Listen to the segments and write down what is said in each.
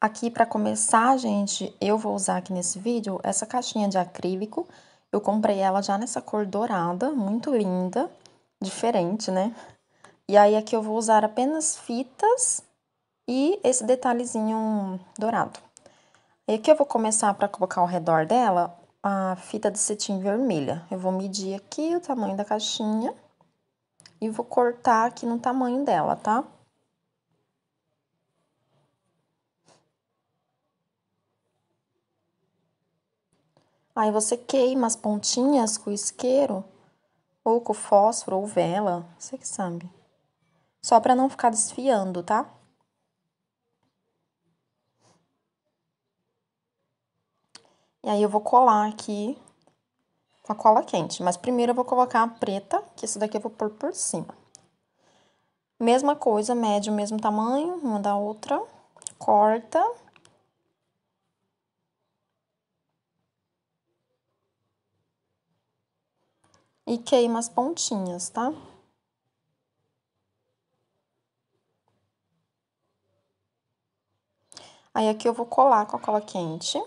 Aqui para começar, gente, eu vou usar aqui nesse vídeo essa caixinha de acrílico. Eu comprei ela já nessa cor dourada, muito linda, diferente, né? E aí aqui eu vou usar apenas fitas e esse detalhezinho dourado. E aqui eu vou começar para colocar ao redor dela a fita de cetim vermelha. Eu vou medir aqui o tamanho da caixinha e vou cortar aqui no tamanho dela, Tá? Aí você queima as pontinhas com isqueiro ou com fósforo ou vela, você que sabe. Só para não ficar desfiando, tá? E aí eu vou colar aqui com a cola quente, mas primeiro eu vou colocar a preta, que isso daqui eu vou pôr por cima. Mesma coisa, mede o mesmo tamanho, uma da outra, corta e queima as pontinhas, tá? Aí, aqui eu vou colar com a cola quente.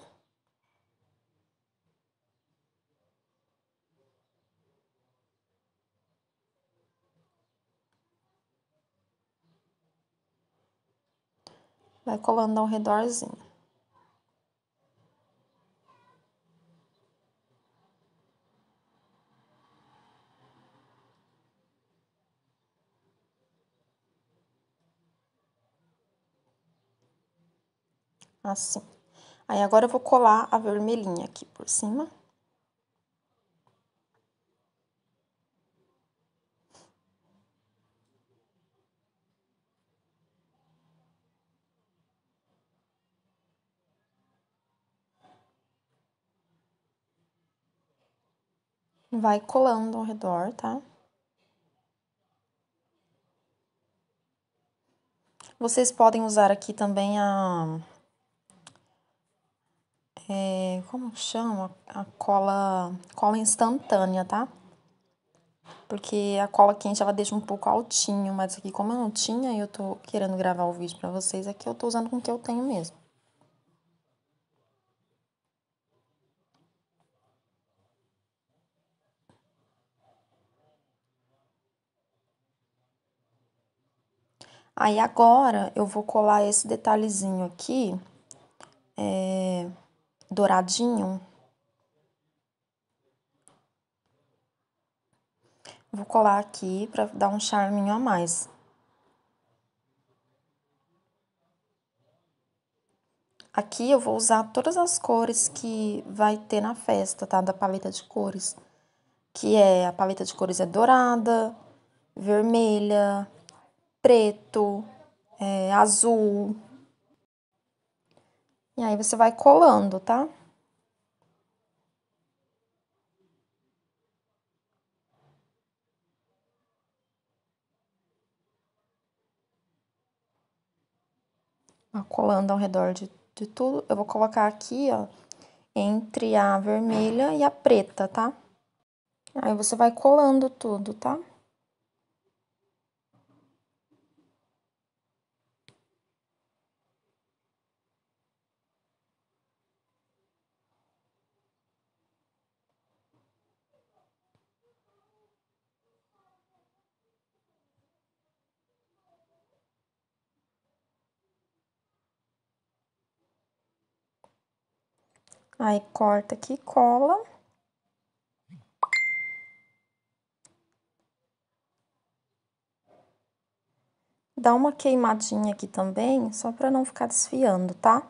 Vai colando ao redorzinho. assim. Aí agora eu vou colar a vermelhinha aqui por cima. Vai colando ao redor, tá? Vocês podem usar aqui também a é, como chama? A cola, cola instantânea, tá? Porque a cola quente ela deixa um pouco altinho, mas aqui como eu não tinha e eu tô querendo gravar o vídeo pra vocês, aqui eu tô usando com o que eu tenho mesmo. Aí agora eu vou colar esse detalhezinho aqui, é, douradinho. Vou colar aqui para dar um charminho a mais. Aqui eu vou usar todas as cores que vai ter na festa, tá? Da paleta de cores. Que é, a paleta de cores é dourada, vermelha, preto, é, azul, e aí você vai colando, tá? colando ao redor de, de tudo. Eu vou colocar aqui, ó, entre a vermelha e a preta, tá? Aí você vai colando tudo, tá? Aí, corta aqui, cola. Dá uma queimadinha aqui também, só para não ficar desfiando, tá?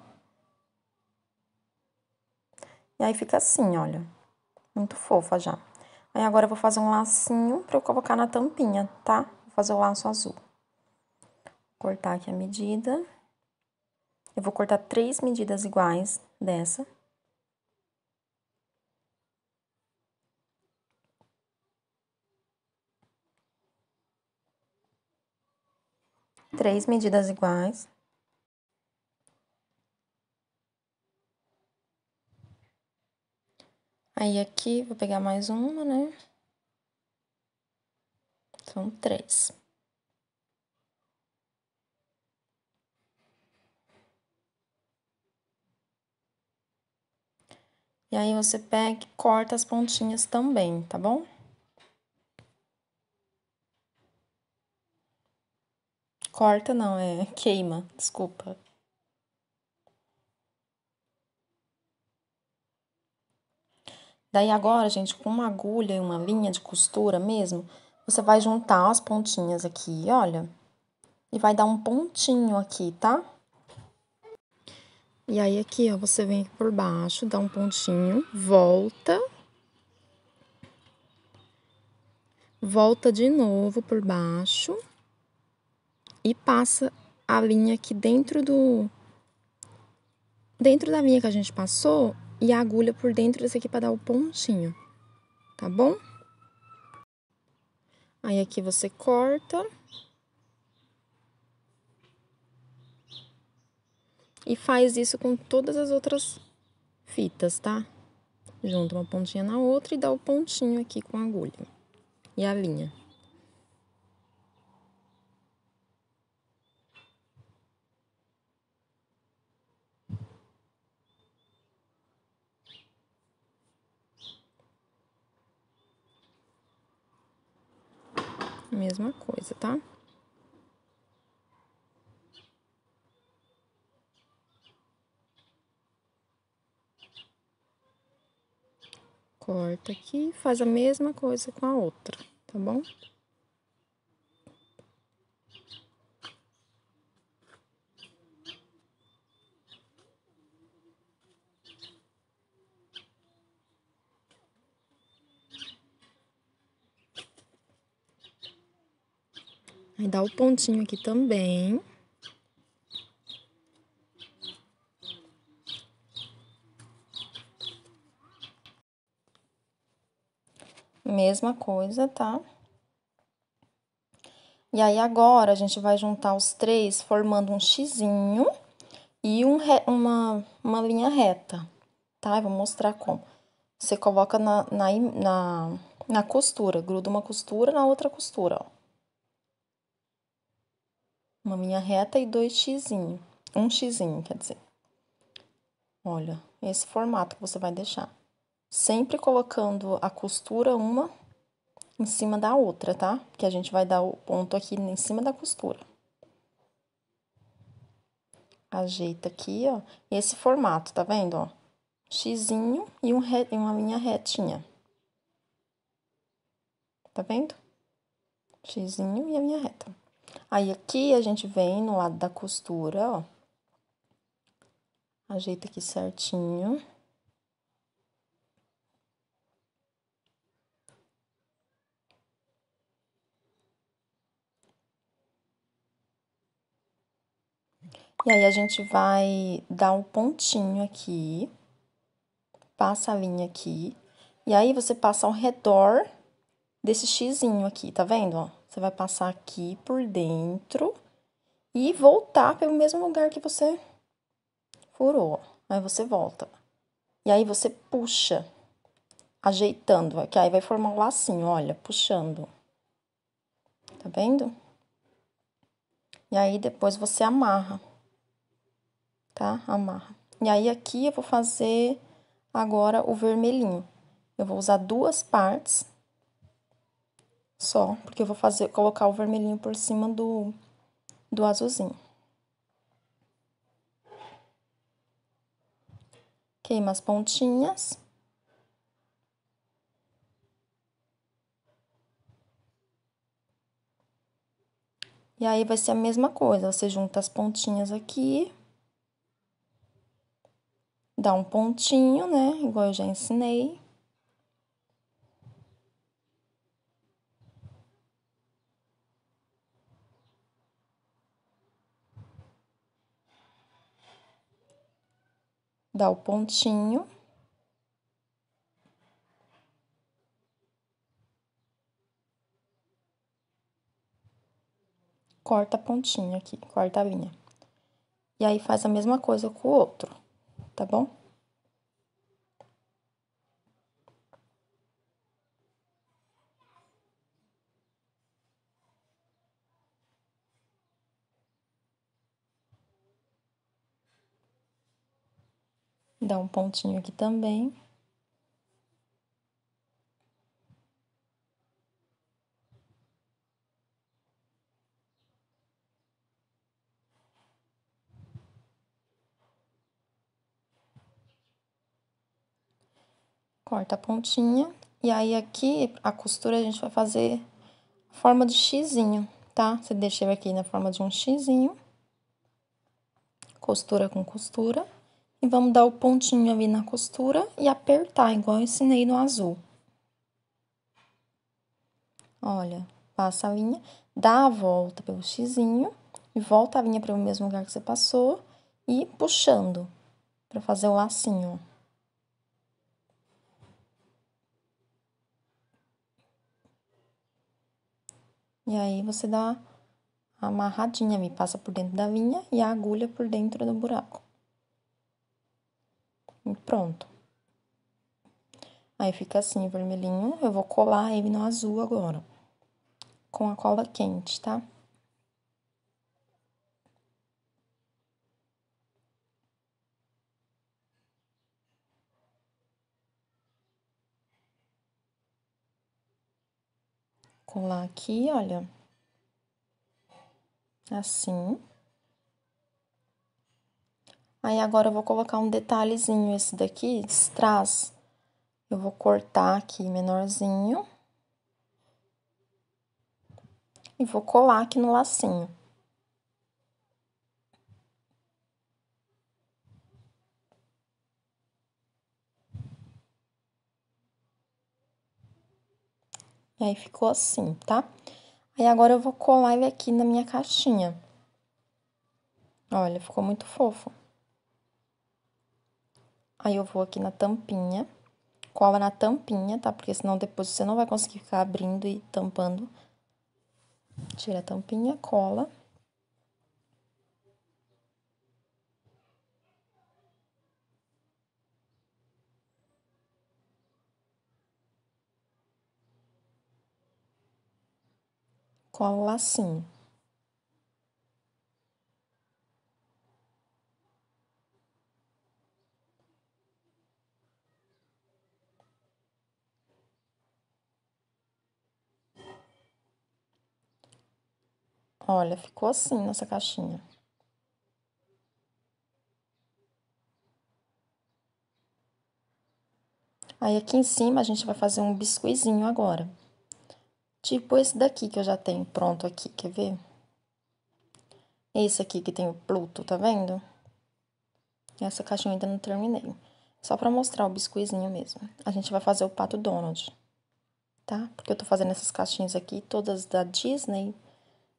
E aí, fica assim, olha. Muito fofa já. Aí, agora eu vou fazer um lacinho para eu colocar na tampinha, tá? Vou fazer o laço azul. Cortar aqui a medida. Eu vou cortar três medidas iguais dessa. três medidas iguais. Aí aqui, vou pegar mais uma, né? São três. E aí, você pega e corta as pontinhas também, tá bom? Corta não, é queima, desculpa. Daí agora, gente, com uma agulha e uma linha de costura mesmo, você vai juntar as pontinhas aqui, olha. E vai dar um pontinho aqui, tá? E aí aqui, ó, você vem aqui por baixo, dá um pontinho, volta. Volta de novo por baixo e passa a linha aqui dentro do dentro da linha que a gente passou e a agulha por dentro desse aqui para dar o pontinho, tá bom? Aí aqui você corta e faz isso com todas as outras fitas, tá? Junta uma pontinha na outra e dá o pontinho aqui com a agulha e a linha. mesma coisa, tá? Corta aqui, faz a mesma coisa com a outra, tá bom? Aí dá o pontinho aqui também. Mesma coisa, tá? E aí, agora, a gente vai juntar os três formando um xizinho e um, uma, uma linha reta, tá? Eu vou mostrar como. Você coloca na, na, na, na costura, gruda uma costura na outra costura, ó uma linha reta e dois xizinho, um xizinho, quer dizer. Olha, esse formato que você vai deixar. Sempre colocando a costura uma em cima da outra, tá? Que a gente vai dar o ponto aqui em cima da costura. Ajeita aqui, ó, esse formato, tá vendo, ó? Xizinho e um re... uma linha retinha. Tá vendo? Xizinho e a linha reta. Aí, aqui a gente vem no lado da costura, ó. Ajeita aqui certinho. E aí, a gente vai dar um pontinho aqui, passa a linha aqui, e aí você passa ao redor desse xizinho aqui, tá vendo, ó? Você vai passar aqui por dentro e voltar pelo mesmo lugar que você furou. Aí você volta. E aí você puxa, ajeitando, que aí vai formar um lacinho, olha, puxando. Tá vendo? E aí depois você amarra. Tá? Amarra. E aí aqui eu vou fazer agora o vermelhinho. Eu vou usar duas partes só, porque eu vou fazer colocar o vermelhinho por cima do, do azulzinho. Queima as pontinhas. E aí, vai ser a mesma coisa, você junta as pontinhas aqui, dá um pontinho, né, igual eu já ensinei. dá o pontinho. Corta a pontinha aqui, corta a linha. E aí, faz a mesma coisa com o outro, tá bom? dar um pontinho aqui também. Corta a pontinha. E aí, aqui, a costura, a gente vai fazer forma de xizinho, tá? Você deixa ele aqui na forma de um xizinho. Costura com costura. E vamos dar o pontinho ali na costura e apertar, igual eu ensinei no azul. Olha, passa a linha, dá a volta pelo xizinho, e volta a linha para o mesmo lugar que você passou e puxando para fazer o lacinho, ó. E aí você dá a amarradinha, me passa por dentro da linha e a agulha por dentro do buraco. Pronto. Aí fica assim, vermelhinho. Eu vou colar ele no azul agora. Com a cola quente, tá? Colar aqui, olha. Assim. Aí agora eu vou colocar um detalhezinho esse daqui, traz. Eu vou cortar aqui menorzinho. E vou colar aqui no lacinho. E aí ficou assim, tá? Aí agora eu vou colar ele aqui na minha caixinha. Olha, ficou muito fofo. Aí eu vou aqui na tampinha, cola na tampinha, tá? Porque senão depois você não vai conseguir ficar abrindo e tampando. Tira a tampinha, cola. Cola assim Olha, ficou assim nessa caixinha. Aí aqui em cima a gente vai fazer um biscoizinho agora. Tipo esse daqui que eu já tenho pronto aqui, quer ver? Esse aqui que tem o Pluto, tá vendo? Essa caixinha eu ainda não terminei. Só pra mostrar o biscoizinho mesmo. A gente vai fazer o Pato Donald, tá? Porque eu tô fazendo essas caixinhas aqui, todas da Disney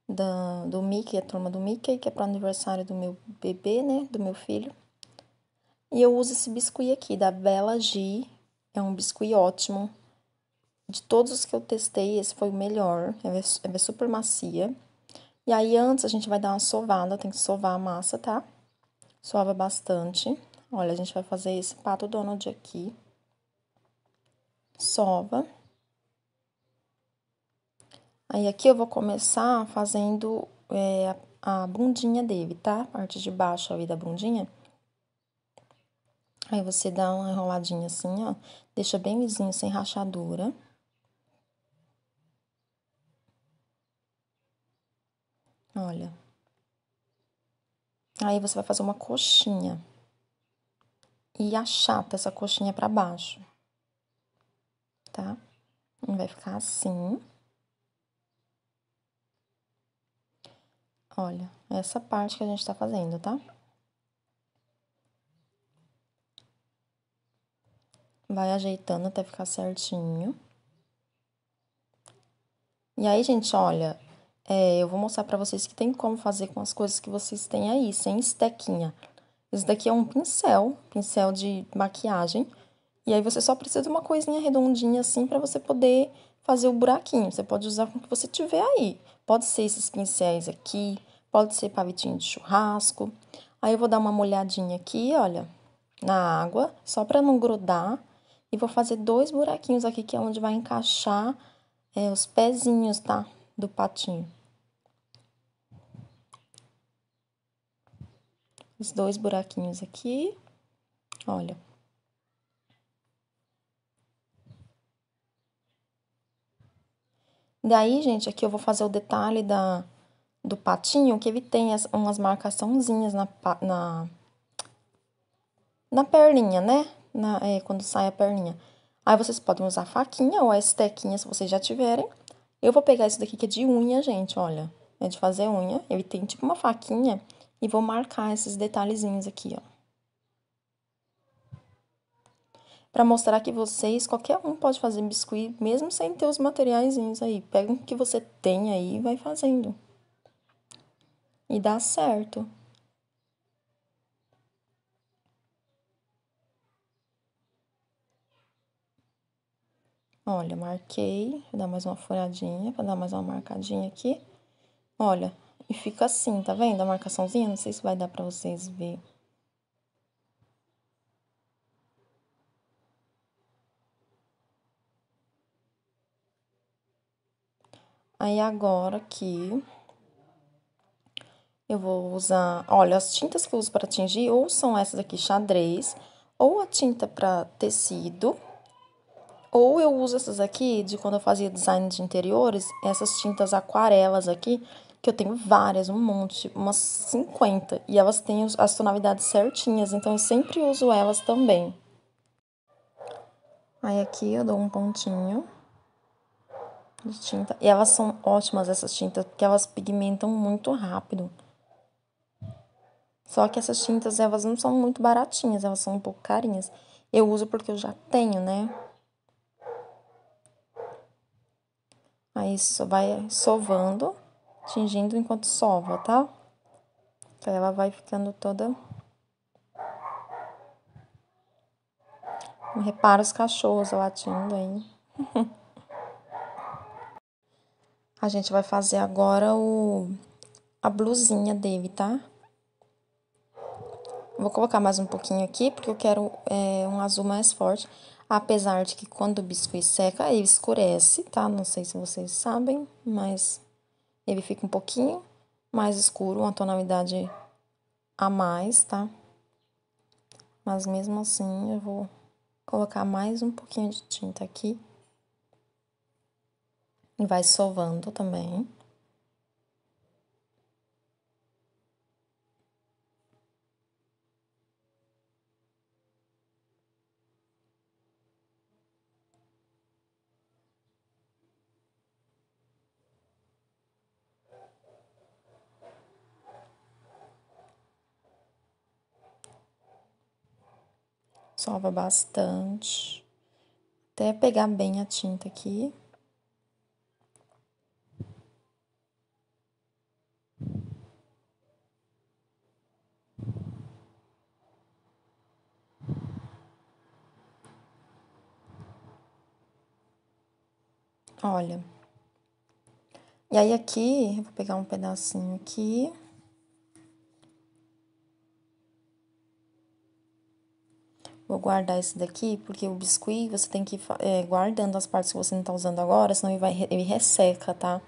da, do Mickey, a turma do Mickey, que é para aniversário do meu bebê, né? Do meu filho. E eu uso esse biscuit aqui, da Bela G. É um biscuit ótimo. De todos os que eu testei, esse foi o melhor. É ela é super macia. E aí, antes, a gente vai dar uma sovada. Tem que sovar a massa, tá? Sova bastante. Olha, a gente vai fazer esse pato Donald aqui. Sova. Aí aqui eu vou começar fazendo é, a bundinha dele, tá? parte de baixo aí da bundinha. Aí você dá uma enroladinha assim, ó. Deixa bem lisinho, sem rachadura. Olha. Aí você vai fazer uma coxinha. E achata essa coxinha pra baixo. Tá? Vai ficar assim. Olha, essa parte que a gente tá fazendo, tá? Vai ajeitando até ficar certinho. E aí, gente, olha, é, eu vou mostrar pra vocês que tem como fazer com as coisas que vocês têm aí, sem estequinha. Esse daqui é um pincel, pincel de maquiagem. E aí, você só precisa de uma coisinha redondinha assim pra você poder fazer o buraquinho. Você pode usar com o que você tiver aí. Pode ser esses pincéis aqui, pode ser pavitinho de churrasco. Aí eu vou dar uma molhadinha aqui, olha, na água, só para não grudar. E vou fazer dois buraquinhos aqui, que é onde vai encaixar é, os pezinhos, tá? Do patinho. Os dois buraquinhos aqui, olha. Daí, gente, aqui eu vou fazer o detalhe da, do patinho, que ele tem as, umas marcaçãozinhas na, na, na perninha, né? Na, é, quando sai a perninha. Aí vocês podem usar a faquinha ou a estequinha, se vocês já tiverem. Eu vou pegar isso daqui que é de unha, gente, olha. É de fazer unha. Ele tem tipo uma faquinha e vou marcar esses detalhezinhos aqui, ó. para mostrar que vocês, qualquer um pode fazer biscuit, mesmo sem ter os materiaizinhos aí. Pega o que você tem aí e vai fazendo. E dá certo. Olha, marquei, vou dar mais uma furadinha, para dar mais uma marcadinha aqui. Olha, e fica assim, tá vendo a marcaçãozinha? Não sei se vai dar para vocês ver. Aí agora aqui eu vou usar, olha, as tintas que eu uso para tingir ou são essas aqui xadrez, ou a tinta para tecido, ou eu uso essas aqui de quando eu fazia design de interiores, essas tintas aquarelas aqui, que eu tenho várias, um monte, umas 50, e elas têm as tonalidades certinhas, então eu sempre uso elas também. Aí aqui eu dou um pontinho de tinta. E elas são ótimas essas tintas, porque elas pigmentam muito rápido. Só que essas tintas, elas não são muito baratinhas, elas são um pouco carinhas. Eu uso porque eu já tenho, né? Aí só vai sovando, tingindo enquanto sova, tá? Então ela vai ficando toda. Repara os cachorros latindo aí. A gente vai fazer agora o a blusinha dele, tá? Vou colocar mais um pouquinho aqui, porque eu quero é, um azul mais forte. Apesar de que quando o biscoito seca, ele escurece, tá? Não sei se vocês sabem, mas ele fica um pouquinho mais escuro, uma tonalidade a mais, tá? Mas mesmo assim, eu vou colocar mais um pouquinho de tinta aqui e vai sovando também. Sova bastante, até pegar bem a tinta aqui. Olha. E aí aqui, eu vou pegar um pedacinho aqui. Vou guardar esse daqui, porque o biscuit você tem que ir é, eh, guardando as partes que você não tá usando agora, senão ele, vai, ele resseca, tá?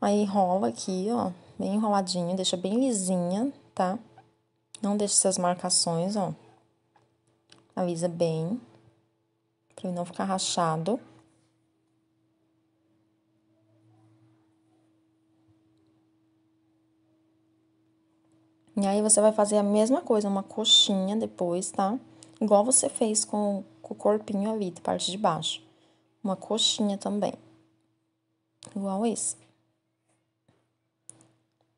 Aí rola aqui, ó, bem enroladinho, deixa bem lisinha, tá? Não deixe essas marcações, ó. Alisa bem, pra ele não ficar rachado. E aí você vai fazer a mesma coisa, uma coxinha depois, tá? Igual você fez com, com o corpinho ali, da parte de baixo. Uma coxinha também. Igual esse.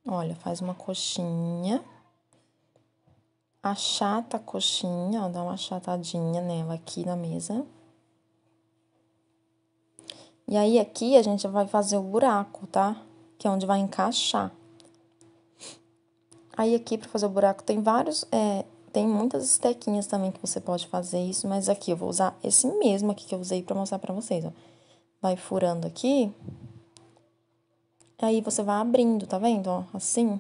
Olha, faz uma coxinha. Achata a coxinha, ó, dá uma achatadinha nela aqui na mesa. E aí, aqui a gente vai fazer o buraco, tá? Que é onde vai encaixar. Aí aqui para fazer o buraco tem vários, é, tem muitas estequinhas também que você pode fazer isso, mas aqui eu vou usar esse mesmo aqui que eu usei para mostrar para vocês, ó. Vai furando aqui. Aí você vai abrindo, tá vendo, ó, assim.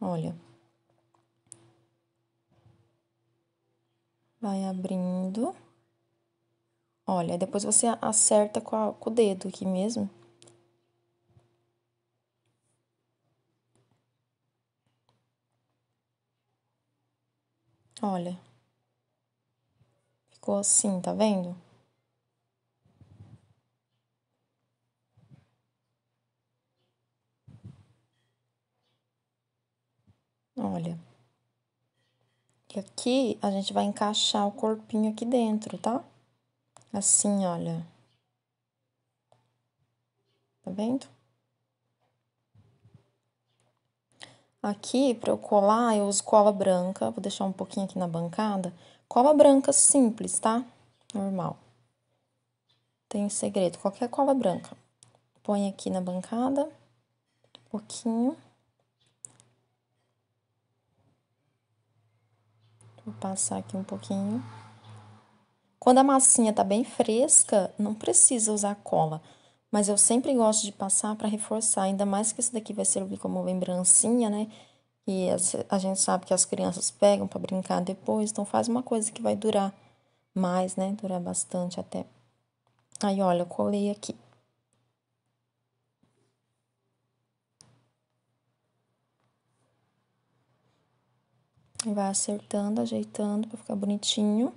Olha. Vai abrindo. Olha, depois você acerta com, a, com o dedo aqui mesmo. Olha, ficou assim, tá vendo? Olha. E aqui a gente vai encaixar o corpinho aqui dentro, tá? Assim, olha. Tá vendo? Aqui, para eu colar, eu uso cola branca, vou deixar um pouquinho aqui na bancada. Cola branca simples, tá? Normal. Tem segredo, qualquer cola branca. Põe aqui na bancada, um pouquinho. Vou passar aqui um pouquinho. Quando a massinha tá bem fresca, não precisa usar cola mas eu sempre gosto de passar para reforçar, ainda mais que isso daqui vai servir como lembrancinha, né? E a gente sabe que as crianças pegam para brincar depois, então faz uma coisa que vai durar mais, né? Durar bastante até. Aí, olha, eu colei aqui. Vai acertando, ajeitando para ficar bonitinho.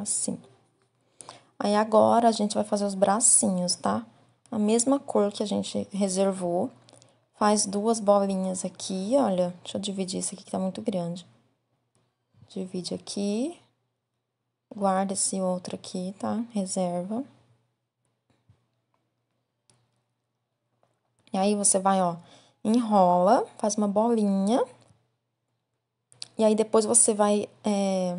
assim. Aí agora a gente vai fazer os bracinhos, tá? A mesma cor que a gente reservou. Faz duas bolinhas aqui, olha. Deixa eu dividir isso aqui que tá muito grande. Divide aqui. Guarda esse outro aqui, tá? Reserva. E aí você vai, ó, enrola, faz uma bolinha. E aí depois você vai... É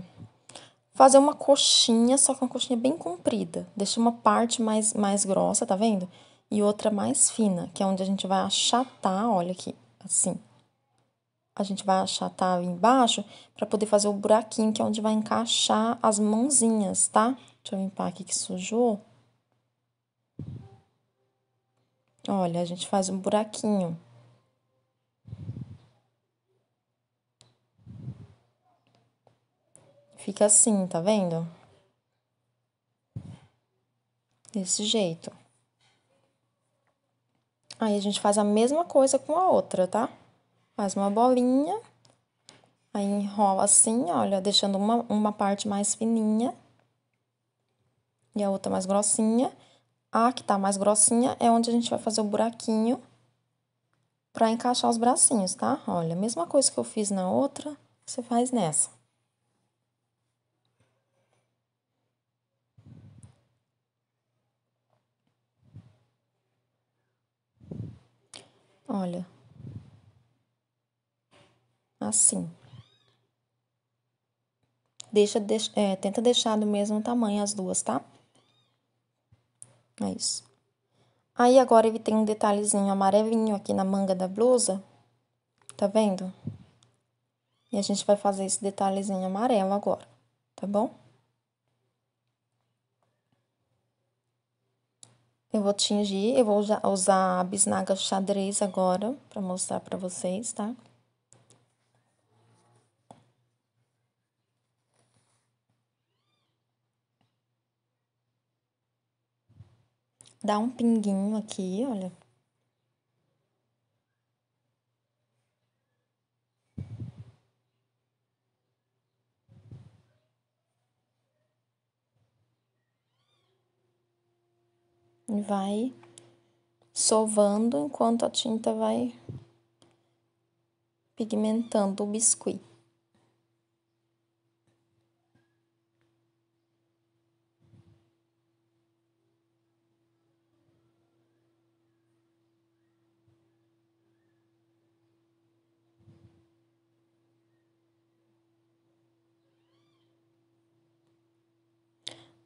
fazer uma coxinha, só que uma coxinha bem comprida. Deixa uma parte mais, mais grossa, tá vendo? E outra mais fina, que é onde a gente vai achatar, olha aqui, assim. A gente vai achatar embaixo para poder fazer o buraquinho, que é onde vai encaixar as mãozinhas, tá? Deixa eu limpar aqui que sujou. Olha, a gente faz um buraquinho. Fica assim, tá vendo? Desse jeito. Aí a gente faz a mesma coisa com a outra, tá? Faz uma bolinha, aí enrola assim, olha, deixando uma, uma parte mais fininha e a outra mais grossinha. A que tá mais grossinha é onde a gente vai fazer o buraquinho para encaixar os bracinhos, tá? Olha, mesma coisa que eu fiz na outra, você faz nessa. Olha. Assim. Deixa, deixa é, tenta deixar do mesmo tamanho as duas, tá? É isso. Aí agora ele tem um detalhezinho amarelinho aqui na manga da blusa. Tá vendo? E a gente vai fazer esse detalhezinho amarelo agora, tá bom? Eu vou tingir, eu vou usar a bisnaga xadrez agora para mostrar para vocês, tá? Dá um pinguinho aqui, olha. e vai sovando enquanto a tinta vai pigmentando o biscuit.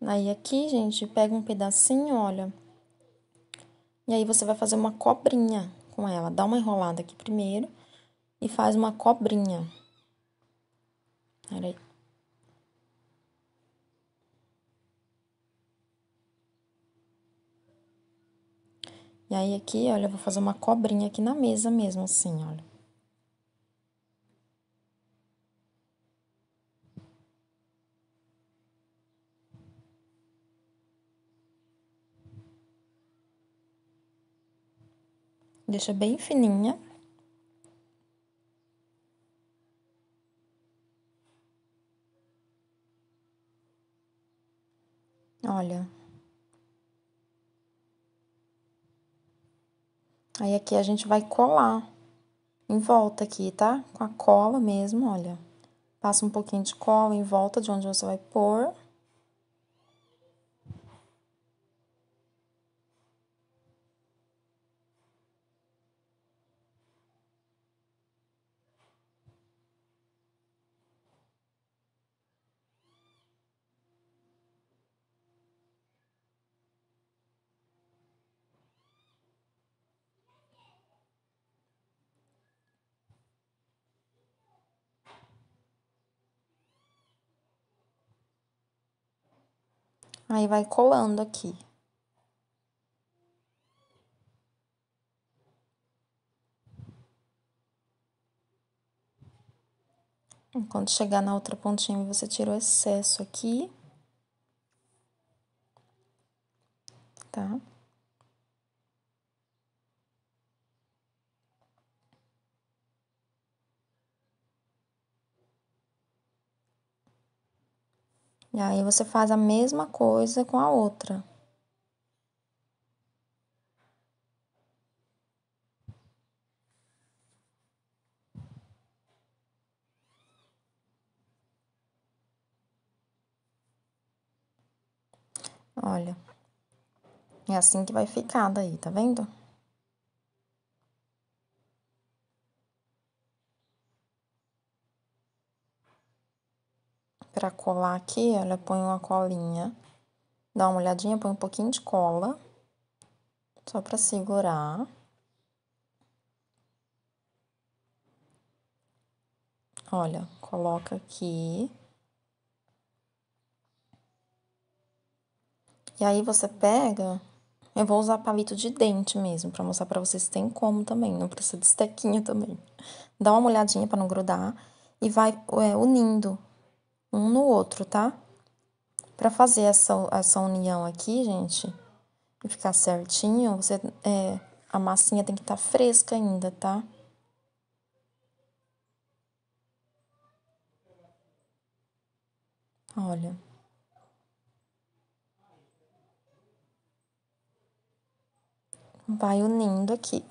Aí aqui, gente, pega um pedacinho, olha, e aí você vai fazer uma cobrinha com ela. Dá uma enrolada aqui primeiro e faz uma cobrinha. Peraí. E aí aqui, olha, eu vou fazer uma cobrinha aqui na mesa mesmo, assim, olha. deixa bem fininha. Olha. Aí aqui a gente vai colar em volta aqui, tá? Com a cola mesmo, olha. Passa um pouquinho de cola em volta de onde você vai pôr. Aí vai colando aqui. Enquanto chegar na outra pontinha, você tira o excesso aqui. Tá? E aí você faz a mesma coisa com a outra. Olha, é assim que vai ficar daí, tá vendo? para colar aqui, olha, põe uma colinha, dá uma olhadinha, põe um pouquinho de cola, só para segurar. Olha, coloca aqui. E aí você pega, eu vou usar palito de dente mesmo, para mostrar para vocês tem como também, não precisa de estequinha também. Dá uma olhadinha para não grudar e vai é, unindo um no outro, tá? Para fazer essa, essa união aqui, gente, e ficar certinho, você é, a massinha tem que estar tá fresca ainda, tá? Olha. Vai unindo aqui.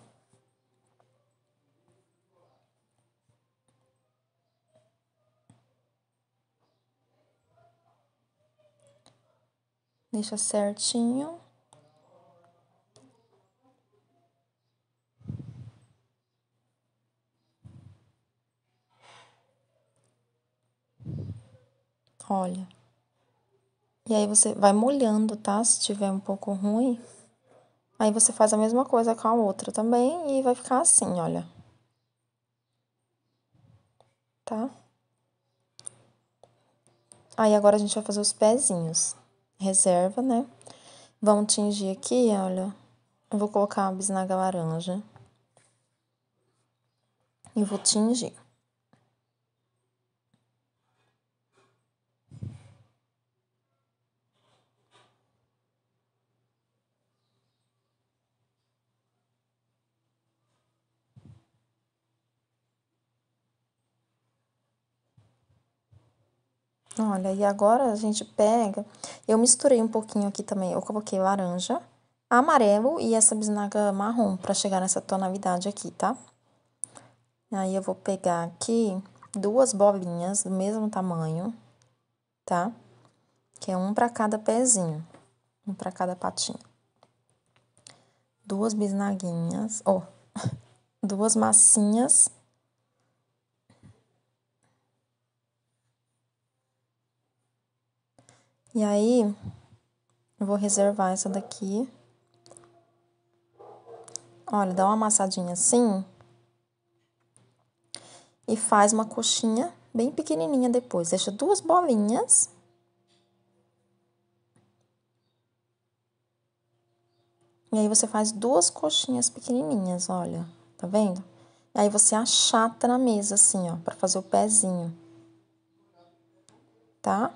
Deixa certinho. Olha. E aí você vai molhando, tá? Se tiver um pouco ruim. Aí você faz a mesma coisa com a outra também e vai ficar assim, olha. Tá? Aí agora a gente vai fazer os pezinhos reserva, né? Vamos tingir aqui, olha. Eu vou colocar uma bisnaga laranja. E vou tingir. Olha, e agora a gente pega. Eu misturei um pouquinho aqui também. Eu coloquei laranja, amarelo e essa bisnaga marrom para chegar nessa tonalidade aqui, tá? Aí eu vou pegar aqui duas bolinhas do mesmo tamanho, tá? Que é um para cada pezinho, um para cada patinho. Duas bisnaguinhas, ó, oh, duas massinhas E aí, eu vou reservar essa daqui. Olha, dá uma amassadinha assim. E faz uma coxinha bem pequenininha depois. Deixa duas bolinhas. E aí você faz duas coxinhas pequenininhas, olha. Tá vendo? E aí você achata na mesa assim, ó, para fazer o pezinho. Tá?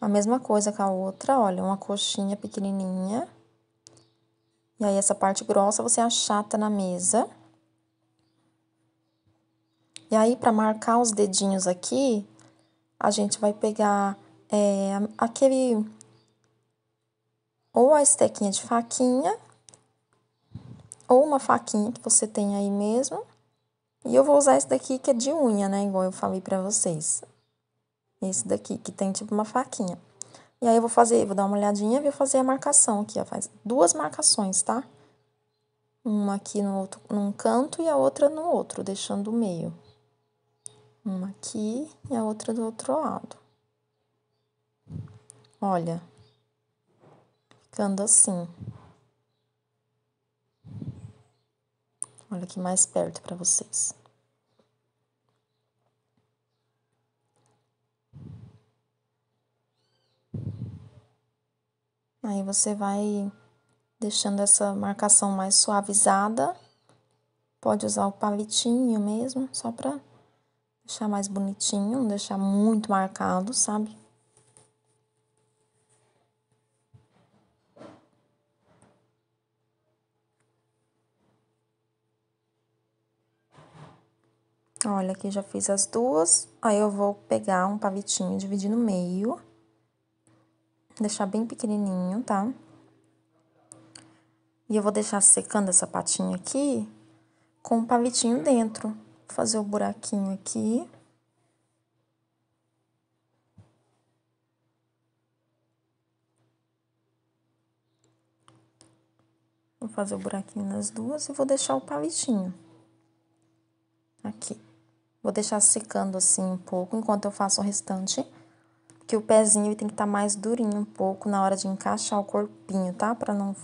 A mesma coisa com a outra, olha, uma coxinha pequenininha. E aí, essa parte grossa você achata na mesa. E aí, para marcar os dedinhos aqui, a gente vai pegar é, aquele... Ou a estequinha de faquinha, ou uma faquinha que você tem aí mesmo. E eu vou usar esse daqui que é de unha, né? Igual eu falei pra vocês. Esse daqui, que tem tipo uma faquinha. E aí eu vou fazer, vou dar uma olhadinha e vou fazer a marcação aqui, ó. Faz duas marcações, tá? Uma aqui no outro, num canto e a outra no outro, deixando o meio. Uma aqui e a outra do outro lado. Olha. Ficando assim. Olha aqui mais perto para vocês. Aí você vai deixando essa marcação mais suavizada. Pode usar o palitinho mesmo, só para deixar mais bonitinho, não deixar muito marcado, sabe? Olha, aqui já fiz as duas. Aí eu vou pegar um palitinho, dividir no meio deixar bem pequenininho, tá? E eu vou deixar secando essa patinha aqui com o um palitinho dentro. Vou fazer o um buraquinho aqui. Vou fazer o um buraquinho nas duas e vou deixar o palitinho. Aqui. Vou deixar secando assim um pouco enquanto eu faço o restante que o pezinho tem que estar tá mais durinho um pouco na hora de encaixar o corpinho, tá? Para não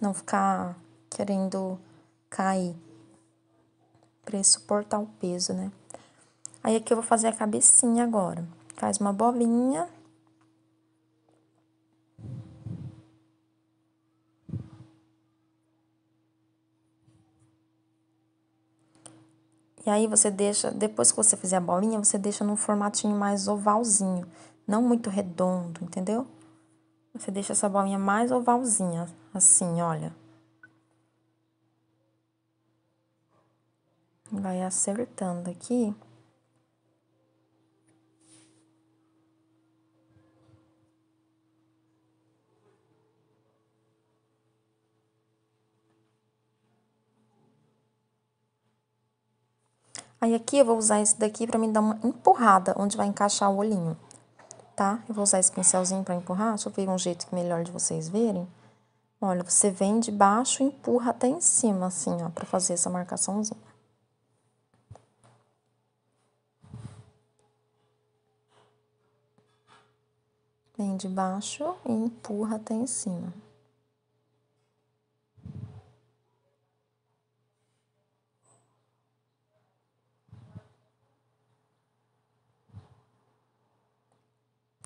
não ficar querendo cair. Para suportar o peso, né? Aí aqui eu vou fazer a cabecinha agora. Faz uma bolinha. E aí você deixa, depois que você fizer a bolinha, você deixa num formatinho mais ovalzinho não muito redondo, entendeu? Você deixa essa bolinha mais ovalzinha, assim, olha. Vai acertando aqui. Aí aqui eu vou usar esse daqui para me dar uma empurrada onde vai encaixar o olhinho tá? Eu vou usar esse pincelzinho para empurrar. Deixa eu ver um jeito melhor de vocês verem. Olha, você vem de baixo e empurra até em cima, assim, ó, para fazer essa marcaçãozinha. Vem de baixo e empurra até em cima.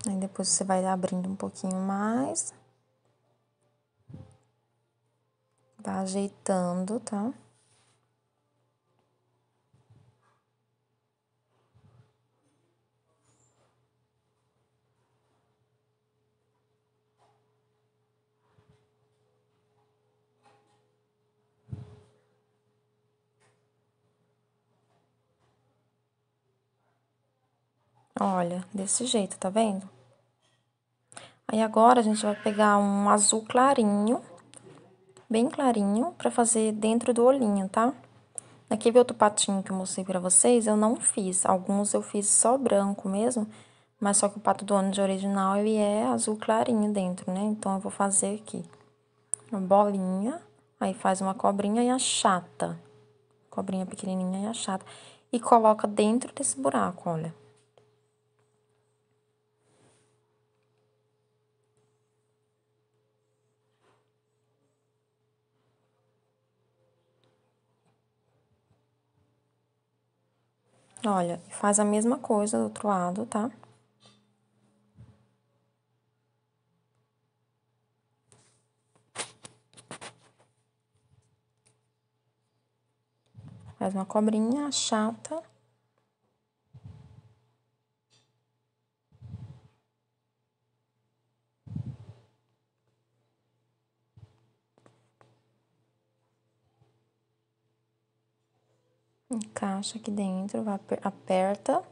Aí depois você vai abrindo um pouquinho mais. Vai ajeitando, tá? Olha, desse jeito, tá vendo? Aí agora a gente vai pegar um azul clarinho, bem clarinho, pra fazer dentro do olhinho, tá? Naquele outro patinho que eu mostrei pra vocês, eu não fiz. Alguns eu fiz só branco mesmo, mas só que o pato do ano de original, ele é azul clarinho dentro, né? Então, eu vou fazer aqui uma bolinha, aí faz uma cobrinha e achata. Cobrinha pequenininha e achata. E coloca dentro desse buraco, olha. Olha, faz a mesma coisa do outro lado, tá? Faz uma cobrinha chata. Encaixa aqui dentro, aperta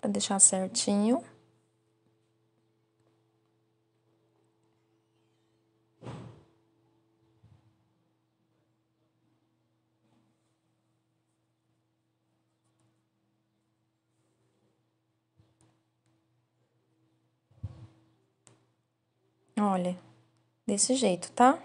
para deixar certinho. Olha, desse jeito, tá?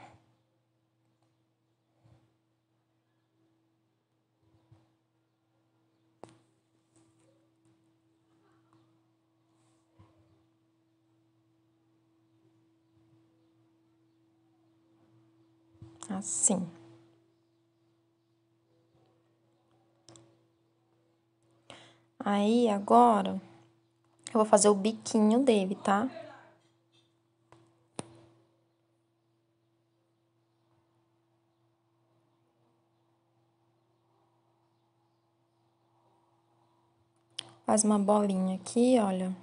assim. Aí, agora, eu vou fazer o biquinho dele, tá? Faz uma bolinha aqui, olha.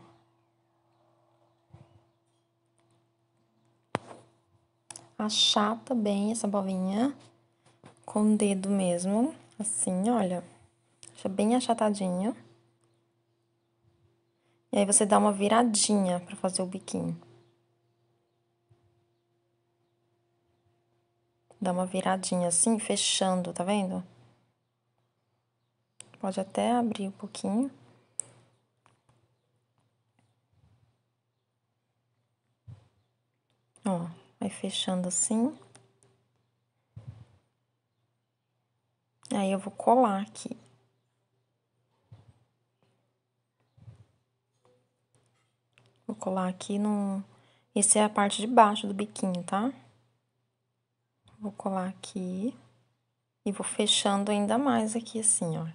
achata tá bem essa bolinha com o dedo mesmo, assim, olha. Deixa bem achatadinho. E aí você dá uma viradinha para fazer o biquinho. Dá uma viradinha assim, fechando, tá vendo? Pode até abrir um pouquinho. Ó, Vai fechando assim. Aí eu vou colar aqui. Vou colar aqui no... Essa é a parte de baixo do biquinho, tá? Vou colar aqui. E vou fechando ainda mais aqui assim, ó.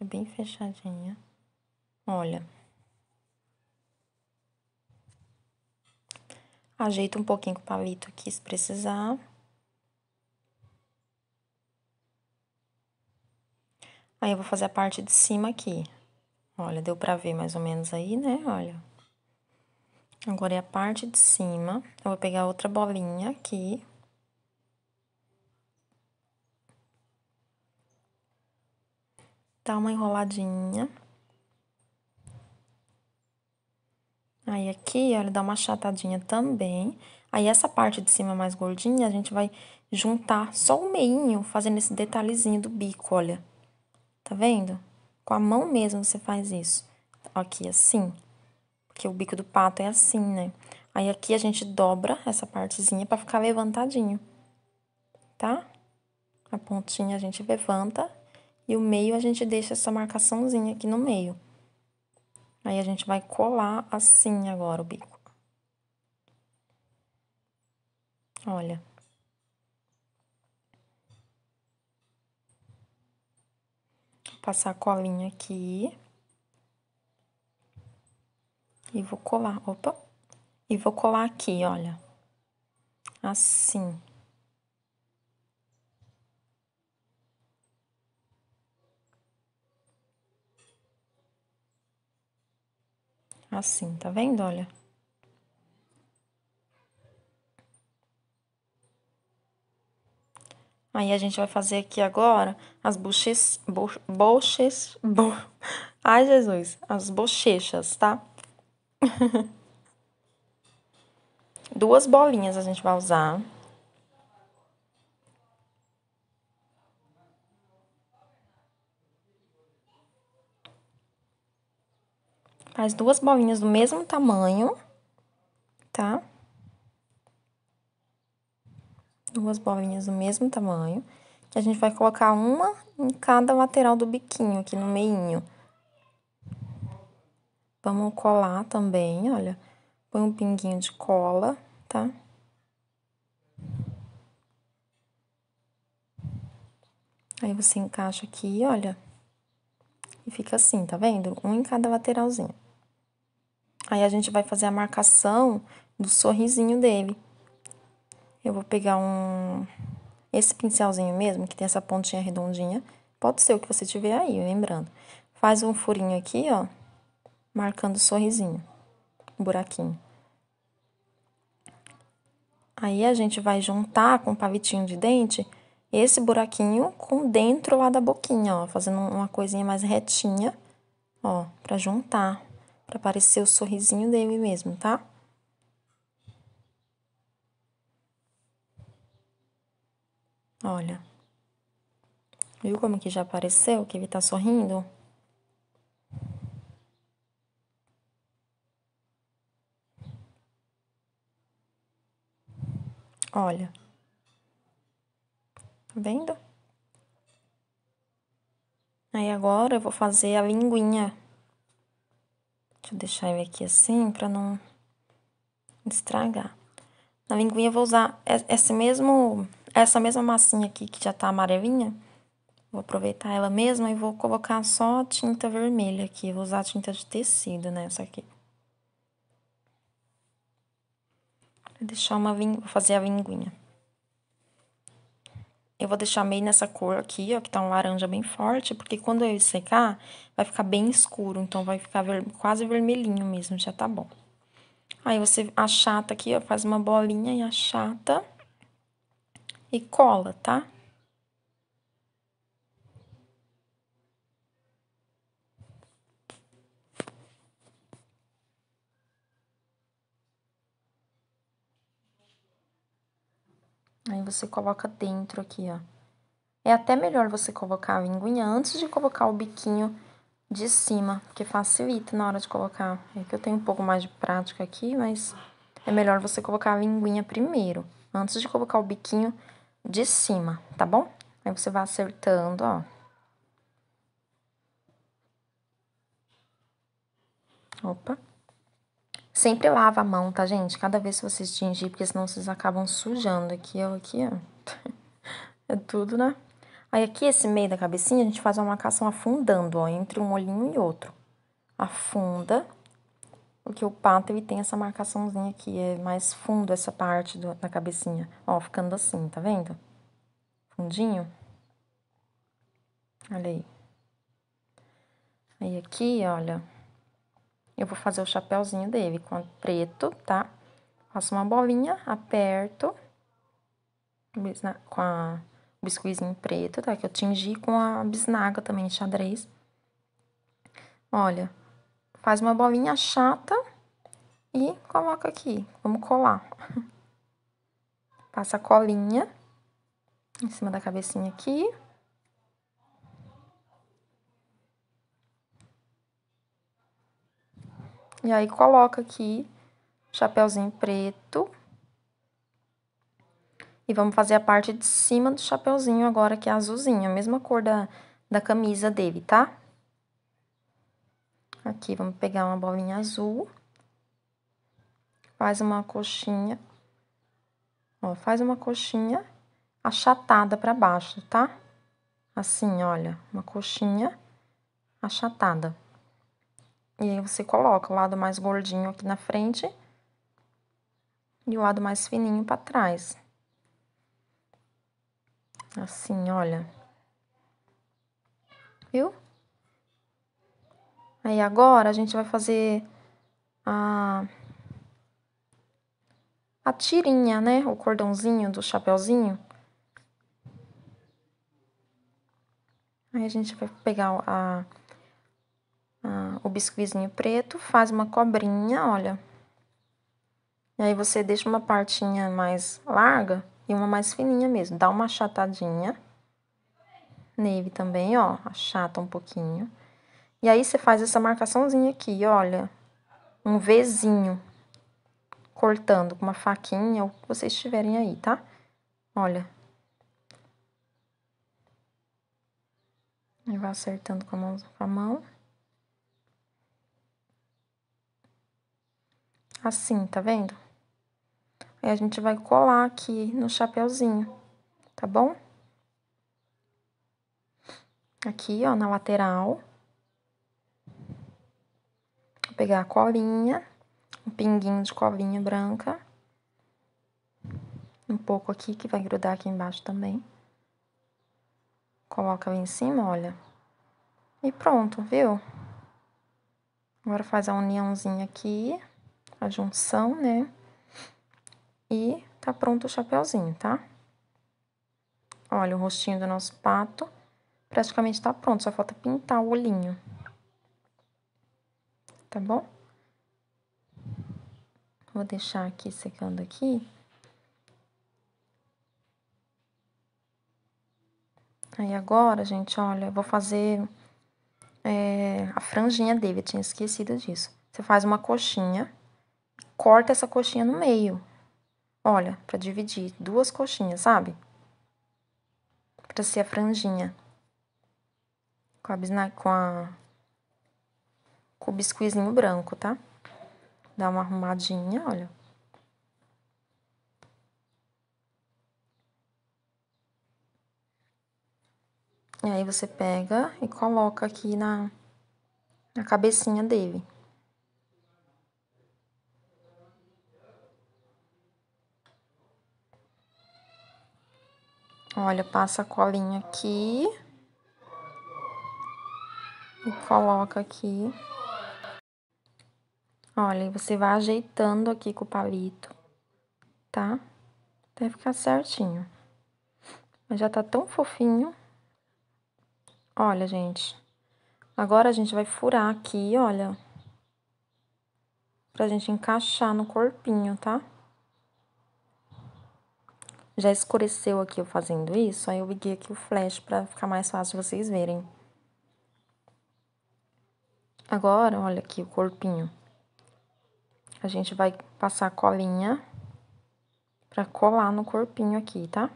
É bem fechadinha. Olha. Ajeita um pouquinho com o palito aqui, se precisar. Aí eu vou fazer a parte de cima aqui. Olha, deu pra ver mais ou menos aí, né? Olha. Agora é a parte de cima. Eu vou pegar outra bolinha aqui. Dá uma enroladinha. Aí aqui, olha, dá uma achatadinha também. Aí essa parte de cima mais gordinha, a gente vai juntar só o meinho, fazendo esse detalhezinho do bico, olha. Tá vendo? Com a mão mesmo você faz isso. Aqui assim, porque o bico do pato é assim, né? Aí aqui a gente dobra essa partezinha pra ficar levantadinho, tá? A pontinha a gente levanta e o meio a gente deixa essa marcaçãozinha aqui no meio. Aí, a gente vai colar assim agora o bico. Olha. Vou passar a colinha aqui. E vou colar, opa. E vou colar aqui, olha. Assim. Assim, tá vendo? Olha. Aí a gente vai fazer aqui agora as boches, bo, boches, bo, ai Jesus, as bochechas, tá? Duas bolinhas a gente vai usar. as duas bolinhas do mesmo tamanho, tá? Duas bolinhas do mesmo tamanho, que a gente vai colocar uma em cada lateral do biquinho, aqui no meinho. Vamos colar também, olha, põe um pinguinho de cola, tá? Aí você encaixa aqui, olha, e fica assim, tá vendo? Um em cada lateralzinho. Aí a gente vai fazer a marcação do sorrisinho dele. Eu vou pegar um esse pincelzinho mesmo, que tem essa pontinha redondinha. Pode ser o que você tiver aí, lembrando. Faz um furinho aqui, ó, marcando o sorrisinho, buraquinho. Aí a gente vai juntar com o pavitinho de dente esse buraquinho com dentro lá da boquinha, ó, fazendo uma coisinha mais retinha, ó, pra juntar para aparecer o sorrisinho dele mesmo, tá? Olha. Viu como que já apareceu que ele tá sorrindo? Olha. Tá vendo? Aí agora eu vou fazer a linguinha. Deixa eu deixar ele aqui assim para não estragar. Na linguinha eu vou usar esse mesmo, essa mesma massinha aqui que já tá amarelinha. Vou aproveitar ela mesma e vou colocar só a tinta vermelha aqui. Vou usar tinta de tecido nessa né, aqui. Vou deixar uma vou fazer a linguinha. Eu vou deixar meio nessa cor aqui, ó, que tá um laranja bem forte, porque quando ele secar, vai ficar bem escuro, então vai ficar ver, quase vermelhinho mesmo, já tá bom. Aí você achata aqui, ó, faz uma bolinha e achata e cola, tá? Aí você coloca dentro aqui, ó. É até melhor você colocar a linguinha antes de colocar o biquinho de cima, porque facilita na hora de colocar. É que eu tenho um pouco mais de prática aqui, mas é melhor você colocar a linguinha primeiro, antes de colocar o biquinho de cima, tá bom? Aí você vai acertando, ó. Opa. Sempre lava a mão, tá, gente? Cada vez que vocês tingir, porque senão vocês acabam sujando aqui, ó, aqui, ó. É tudo, né? Aí aqui, esse meio da cabecinha, a gente faz uma marcação afundando, ó, entre um olhinho e outro. Afunda, porque o pato, ele tem essa marcaçãozinha aqui, é mais fundo essa parte do, da cabecinha. Ó, ficando assim, tá vendo? Fundinho. Olha aí. Aí aqui, olha eu vou fazer o chapéuzinho dele com preto, tá? Faço uma bolinha, aperto com a biscoizinho preto, tá? Que eu tingi com a bisnaga também de xadrez. Olha, faz uma bolinha chata e coloca aqui. Vamos colar. Passa a colinha em cima da cabecinha aqui. E aí coloca aqui chapéuzinho preto. E vamos fazer a parte de cima do chapéuzinho agora, que é azulzinho, a mesma cor da, da camisa dele, tá? Aqui, vamos pegar uma bolinha azul. Faz uma coxinha. Ó, faz uma coxinha achatada pra baixo, tá? Assim, olha, uma coxinha achatada. E aí você coloca o lado mais gordinho aqui na frente e o lado mais fininho para trás. Assim, olha. Viu? Aí agora a gente vai fazer a a tirinha, né? O cordãozinho do chapéuzinho. Aí a gente vai pegar a ah, o biscoizinho preto, faz uma cobrinha, olha. E aí você deixa uma partinha mais larga e uma mais fininha mesmo. Dá uma achatadinha. Neve também, ó, achata um pouquinho. E aí você faz essa marcaçãozinha aqui, olha. Um Vzinho. Cortando com uma faquinha, o que vocês tiverem aí, tá? Olha, e vai acertando com a mão. Com a mão. assim, tá vendo? Aí a gente vai colar aqui no chapéuzinho, tá bom? Aqui, ó, na lateral. Vou pegar a colinha, um pinguinho de colinha branca. Um pouco aqui, que vai grudar aqui embaixo também. Coloca ali em cima, olha. E pronto, viu? Agora faz a uniãozinha aqui a junção, né? E tá pronto o chapéuzinho, tá? Olha, o rostinho do nosso pato praticamente tá pronto, só falta pintar o olhinho. Tá bom? Vou deixar aqui secando aqui. Aí agora, gente, olha, vou fazer é, a franjinha dele, eu tinha esquecido disso. Você faz uma coxinha corta essa coxinha no meio. Olha, para dividir duas coxinhas, sabe? Para ser a franjinha. Com a bisna com a com o biscuizinho branco, tá? Dá uma arrumadinha, olha. E aí você pega e coloca aqui na, na cabecinha dele. Olha, passa a colinha aqui. E coloca aqui. Olha, e você vai ajeitando aqui com o palito, tá? Até ficar certinho. Mas já tá tão fofinho. Olha, gente. Agora a gente vai furar aqui, olha. Pra gente encaixar no corpinho, tá? Tá? Já escureceu aqui eu fazendo isso, aí eu liguei aqui o flash para ficar mais fácil vocês verem. Agora, olha aqui o corpinho. A gente vai passar colinha para colar no corpinho aqui, tá?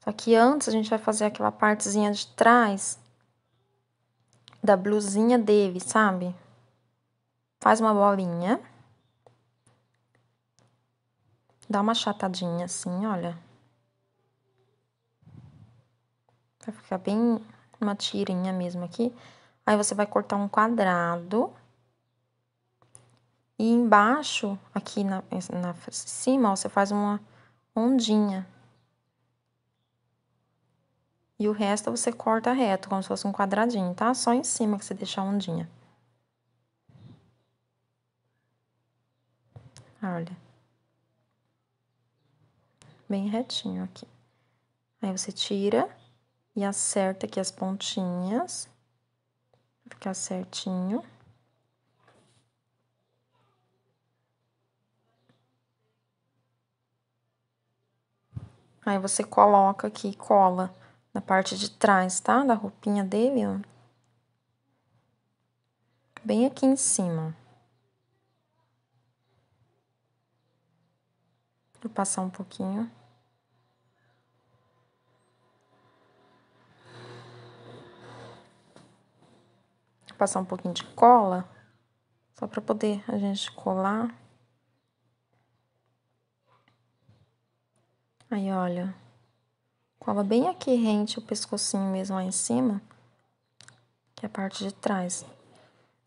Só que antes a gente vai fazer aquela partezinha de trás da blusinha dele, sabe? Faz uma bolinha. Dá uma chatadinha assim, olha. Vai ficar bem uma tirinha mesmo aqui. Aí você vai cortar um quadrado. E embaixo, aqui na, na cima, ó, você faz uma ondinha. E o resto você corta reto, como se fosse um quadradinho, tá? Só em cima que você deixa a ondinha. Olha. Bem retinho aqui. Aí você tira e acerta aqui as pontinhas. Pra ficar certinho. Aí você coloca aqui e cola na parte de trás, tá? Da roupinha dele, ó. Bem aqui em cima. Vou passar um pouquinho. Vou passar um pouquinho de cola, só para poder a gente colar. Aí, olha cola bem aqui rente o pescocinho mesmo lá em cima, que é a parte de trás.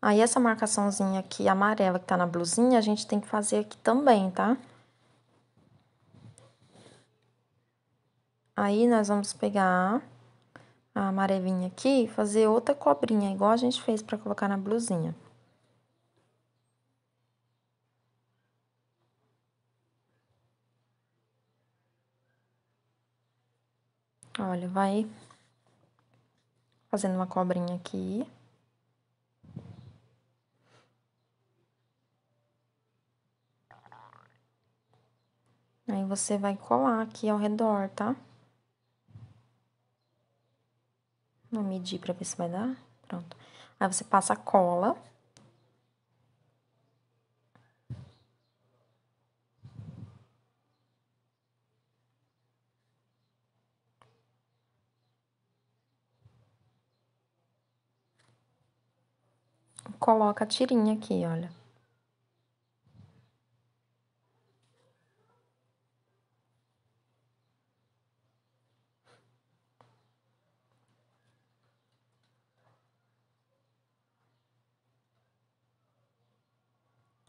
Aí essa marcaçãozinha aqui amarela que tá na blusinha, a gente tem que fazer aqui também, tá? Aí nós vamos pegar a amarelinha aqui e fazer outra cobrinha, igual a gente fez pra colocar na blusinha. Olha, vai fazendo uma cobrinha aqui. Aí você vai colar aqui ao redor, tá? Vou medir pra ver se vai dar. Pronto. Aí você passa a cola. coloca a tirinha aqui, olha.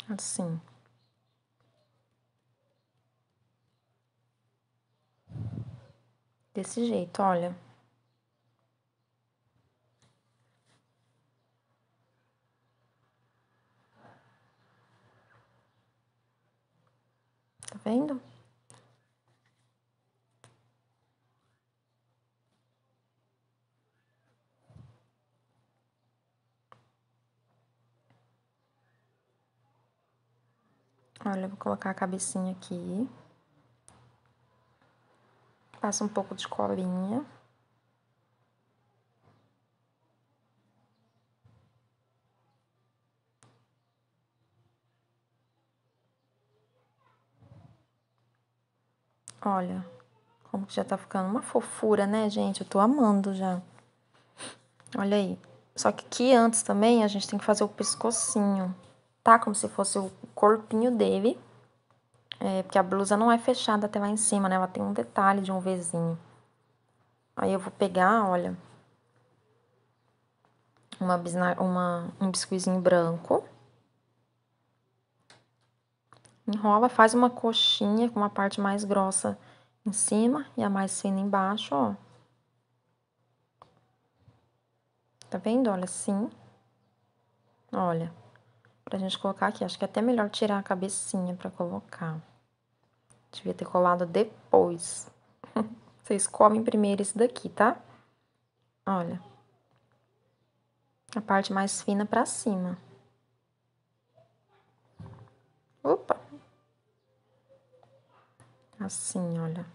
Assim. Desse jeito, olha. Tá vendo? Olha, eu vou colocar a cabecinha aqui. Passa um pouco de colinha. Olha, como que já tá ficando uma fofura, né, gente? Eu tô amando já. Olha aí. Só que aqui antes também a gente tem que fazer o pescocinho, tá? Como se fosse o corpinho dele. É, porque a blusa não é fechada até lá em cima, né? Ela tem um detalhe de um Vzinho. Aí eu vou pegar, olha, uma bisna... uma... um biscoizinho branco. Enrola, faz uma coxinha com a parte mais grossa em cima e a mais fina embaixo, ó. Tá vendo? Olha, assim. Olha, pra gente colocar aqui, acho que é até melhor tirar a cabecinha pra colocar. Devia ter colado depois. Vocês comem primeiro esse daqui, tá? Olha. A parte mais fina pra cima. Opa! assim, olha.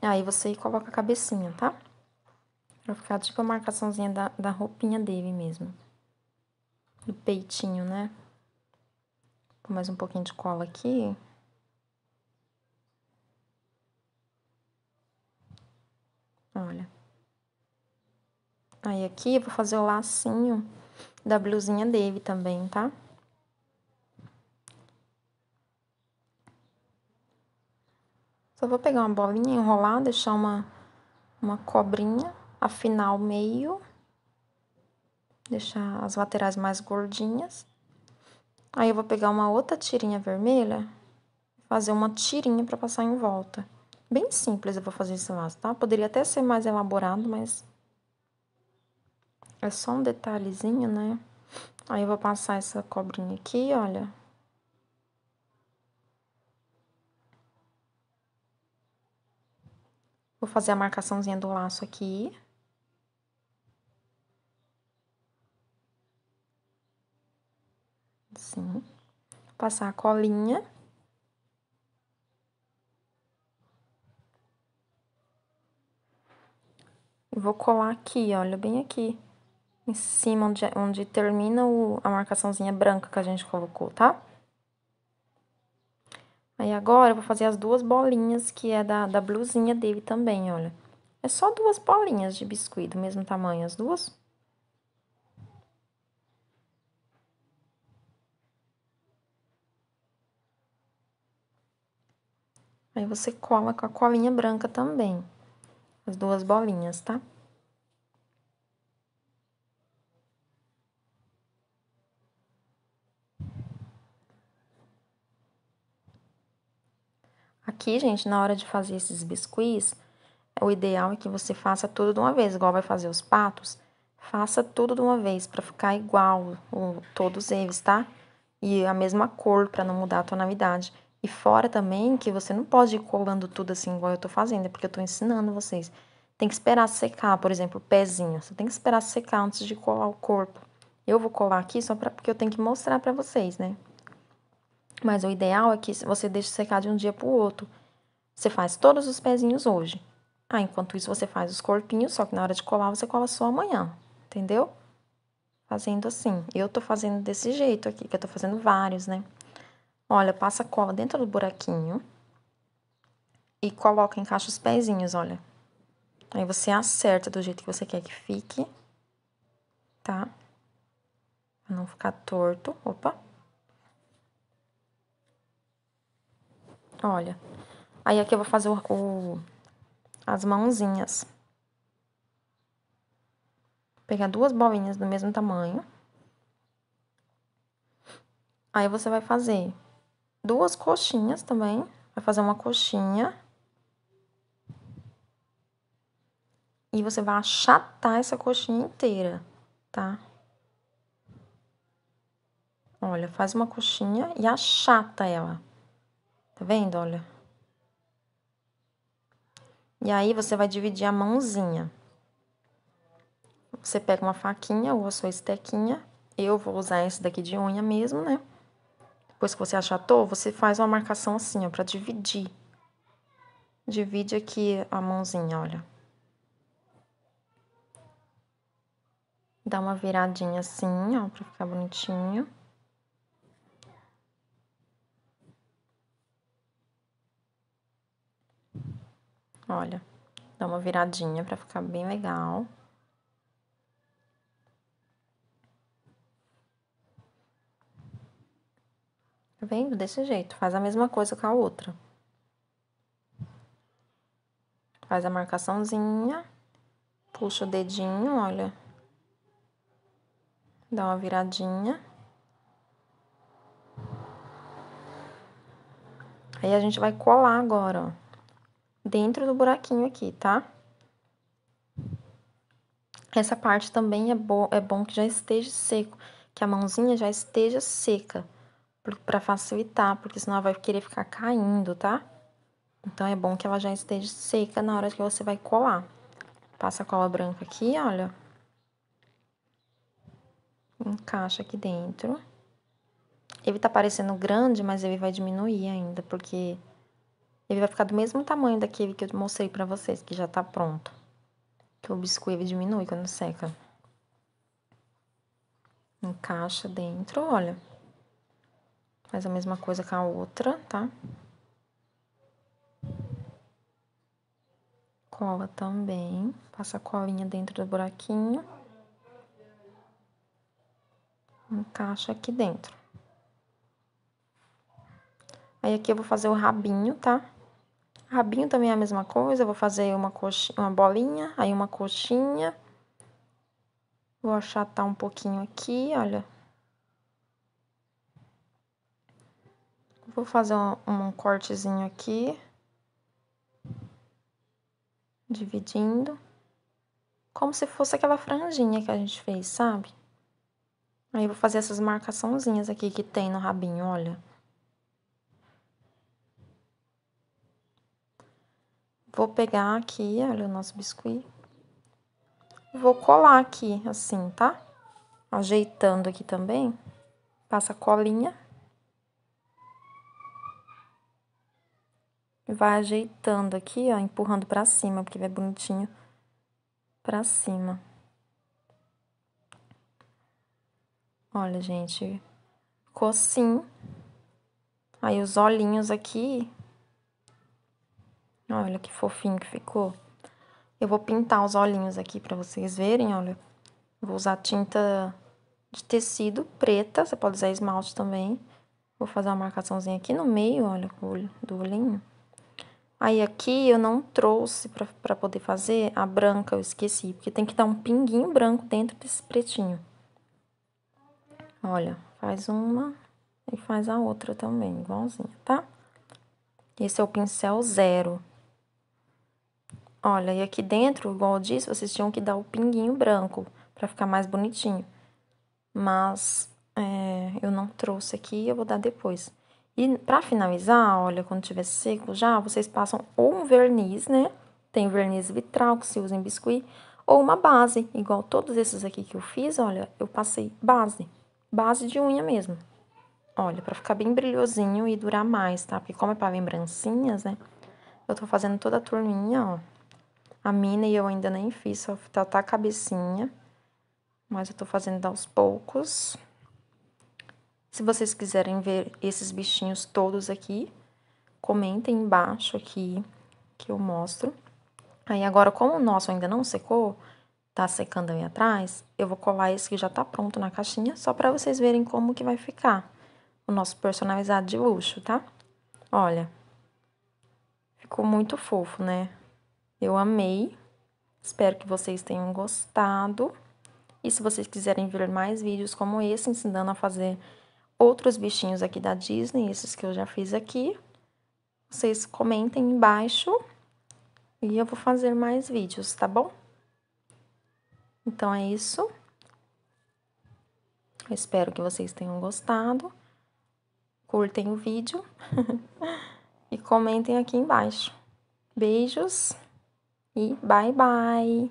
Aí você coloca a cabecinha, tá? Pra ficar tipo a marcaçãozinha da, da roupinha dele mesmo. Do peitinho, né? Com mais um pouquinho de cola aqui. Olha. Aí aqui eu vou fazer o lacinho da blusinha dele também, tá? Só vou pegar uma bolinha, enrolar, deixar uma, uma cobrinha, afinar o meio, deixar as laterais mais gordinhas. Aí eu vou pegar uma outra tirinha vermelha, fazer uma tirinha para passar em volta. Bem simples eu vou fazer esse laço, tá? Poderia até ser mais elaborado, mas é só um detalhezinho, né? Aí eu vou passar essa cobrinha aqui, olha. Vou fazer a marcaçãozinha do laço aqui. Assim. Passar a colinha. E vou colar aqui, olha, bem aqui em cima onde, é, onde termina o, a marcaçãozinha branca que a gente colocou, tá? Aí agora eu vou fazer as duas bolinhas que é da, da blusinha dele também, olha. É só duas bolinhas de biscuit do mesmo tamanho, as duas. Aí você cola com a colinha branca também, as duas bolinhas, tá? Aqui, gente, na hora de fazer esses biscuits, o ideal é que você faça tudo de uma vez, igual vai fazer os patos. Faça tudo de uma vez para ficar igual o, todos eles, tá? E a mesma cor para não mudar a tonalidade. E fora também que você não pode ir colando tudo assim igual eu tô fazendo, é porque eu tô ensinando vocês. Tem que esperar secar, por exemplo, o pezinho. Você tem que esperar secar antes de colar o corpo. Eu vou colar aqui só pra, porque eu tenho que mostrar para vocês, né? Mas o ideal é que você deixe secar de um dia para o outro. Você faz todos os pezinhos hoje. Ah, enquanto isso você faz os corpinhos, só que na hora de colar você cola só amanhã, entendeu? Fazendo assim. Eu tô fazendo desse jeito aqui, que eu tô fazendo vários, né? Olha, passa cola dentro do buraquinho e coloca, encaixa os pezinhos, olha. Aí você acerta do jeito que você quer que fique, tá? Pra não ficar torto. Opa! Olha, aí aqui eu vou fazer o, o as mãozinhas. Vou pegar duas bolinhas do mesmo tamanho. Aí você vai fazer duas coxinhas também. Vai fazer uma coxinha. E você vai achatar essa coxinha inteira, tá? Olha, faz uma coxinha e achata ela. Tá vendo? Olha. E aí, você vai dividir a mãozinha. Você pega uma faquinha ou a sua estequinha. Eu vou usar esse daqui de unha mesmo, né? Depois que você achatou, você faz uma marcação assim, ó, pra dividir. Divide aqui a mãozinha, olha. Dá uma viradinha assim, ó, pra ficar bonitinho. Olha, dá uma viradinha para ficar bem legal. Tá vendo? Desse jeito. Faz a mesma coisa com a outra. Faz a marcaçãozinha. Puxa o dedinho, olha. Dá uma viradinha. Aí a gente vai colar agora, ó dentro do buraquinho aqui, tá? Essa parte também é, bo é bom que já esteja seco, que a mãozinha já esteja seca, para facilitar, porque senão ela vai querer ficar caindo, tá? Então, é bom que ela já esteja seca na hora que você vai colar. Passa a cola branca aqui, olha. Encaixa aqui dentro. Ele tá parecendo grande, mas ele vai diminuir ainda, porque ele vai ficar do mesmo tamanho daquele que eu mostrei pra vocês, que já tá pronto. Que o biscoito ele diminui quando seca. Encaixa dentro, olha. Faz a mesma coisa com a outra, tá? Cola também. Passa a colinha dentro do buraquinho. Encaixa aqui dentro. Aí, aqui eu vou fazer o rabinho, tá? Rabinho também é a mesma coisa, vou fazer uma, coxinha, uma bolinha, aí uma coxinha. Vou achatar um pouquinho aqui, olha. Vou fazer um, um cortezinho aqui. Dividindo. Como se fosse aquela franjinha que a gente fez, sabe? Aí, eu vou fazer essas marcaçãozinhas aqui que tem no rabinho, olha. Vou pegar aqui, olha o nosso biscuit. Vou colar aqui, assim, tá? Ajeitando aqui também. Passa colinha. Vai ajeitando aqui, ó, empurrando pra cima, porque vai é bonitinho pra cima. Olha, gente, ficou assim. Aí, os olhinhos aqui, Olha que fofinho que ficou. Eu vou pintar os olhinhos aqui para vocês verem, olha. Vou usar tinta de tecido preta, você pode usar esmalte também. Vou fazer uma marcaçãozinha aqui no meio, olha, do olhinho. Aí aqui eu não trouxe para poder fazer a branca, eu esqueci, porque tem que dar um pinguinho branco dentro desse pretinho. Olha, faz uma e faz a outra também, igualzinha, tá? Esse é o pincel zero. Olha, e aqui dentro, igual eu disse, vocês tinham que dar o pinguinho branco para ficar mais bonitinho. Mas é, eu não trouxe aqui, eu vou dar depois. E para finalizar, olha, quando tiver seco já, vocês passam ou um verniz, né? Tem verniz vitral que se usa em biscuit, ou uma base, igual todos esses aqui que eu fiz, olha, eu passei base, base de unha mesmo. Olha, para ficar bem brilhosinho e durar mais, tá? Porque como é para lembrancinhas, né? Eu tô fazendo toda a turminha, ó. A mina eu ainda nem fiz, só tá, tá a cabecinha. Mas eu tô fazendo aos poucos. Se vocês quiserem ver esses bichinhos todos aqui, comentem embaixo aqui que eu mostro. Aí agora, como o nosso ainda não secou, tá secando aí atrás, eu vou colar esse que já tá pronto na caixinha, só para vocês verem como que vai ficar o nosso personalizado de luxo, tá? Olha, ficou muito fofo, né? Eu amei. Espero que vocês tenham gostado. E se vocês quiserem ver mais vídeos como esse, ensinando a fazer outros bichinhos aqui da Disney, esses que eu já fiz aqui, vocês comentem embaixo e eu vou fazer mais vídeos, tá bom? Então é isso. Eu espero que vocês tenham gostado. Curtem o vídeo e comentem aqui embaixo. Beijos! 咦，拜拜。